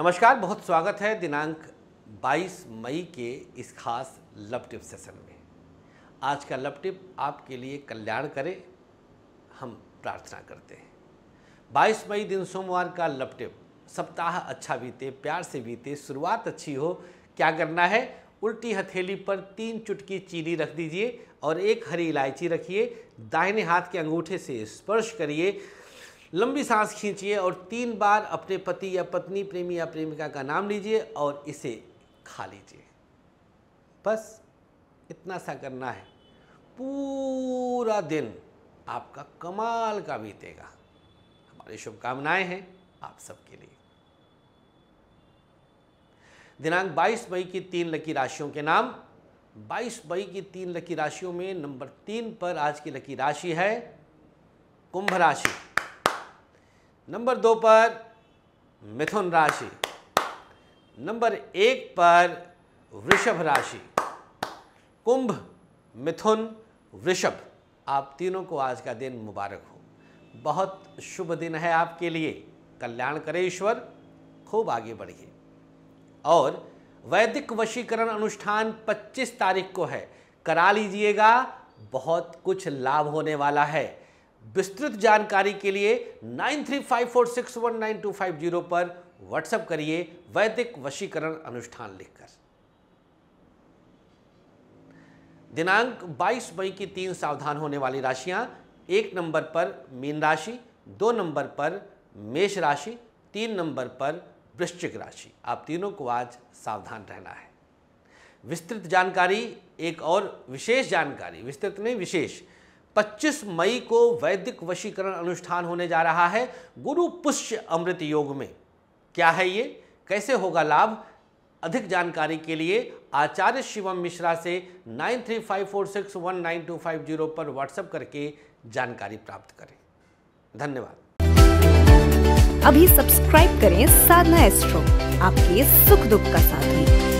नमस्कार बहुत स्वागत है दिनांक 22 मई के इस खास लव टिप सेशन में आज का लव टिप आपके लिए कल्याण करे हम प्रार्थना करते हैं 22 मई दिन सोमवार का लव टिप सप्ताह अच्छा बीते प्यार से बीते शुरुआत अच्छी हो क्या करना है उल्टी हथेली पर तीन चुटकी चीनी रख दीजिए और एक हरी इलायची रखिए दाहिने हाथ के अंगूठे से स्पर्श करिए लंबी सांस खींचिए और तीन बार अपने पति या पत्नी प्रेमी या प्रेमिका का नाम लीजिए और इसे खा लीजिए बस इतना सा करना है पूरा दिन आपका कमाल का बीतेगा हमारी शुभकामनाएं हैं आप सबके लिए दिनांक 22 मई की तीन लकी राशियों के नाम 22 मई की तीन लकी राशियों में नंबर तीन पर आज की लकी राशि है कुंभ राशि नंबर दो पर मिथुन राशि नंबर एक पर वृषभ राशि कुंभ मिथुन वृषभ आप तीनों को आज का दिन मुबारक हो बहुत शुभ दिन है आपके लिए कल्याण करे ईश्वर खूब आगे बढ़िए और वैदिक वशीकरण अनुष्ठान 25 तारीख को है करा लीजिएगा बहुत कुछ लाभ होने वाला है विस्तृत जानकारी के लिए nine three five four six one nine two five zero पर व्हाट्सएप करिए वैदिक वशीकरण अनुष्ठान लिखकर दिनांक 22 मई की तीन सावधान होने वाली राशियां एक नंबर पर मीन राशि दो नंबर पर मेष राशि तीन नंबर पर वृश्चिक राशि आप तीनों को आज सावधान रहना है विस्तृत जानकारी एक और विशेष जानकारी विस्तृत नहीं विशेष 25 मई को वैदिक वशीकरण अनुष्ठान होने जा रहा है गुरु पुष्य अमृत योग में क्या है ये कैसे होगा लाभ अधिक जानकारी के लिए आचार्य शिवम मिश्रा से 9354619250 पर व्हाट्सएप करके जानकारी प्राप्त करें धन्यवाद अभी सब्सक्राइब करें साधना एस्ट्रो आपके सुख दुख का साथी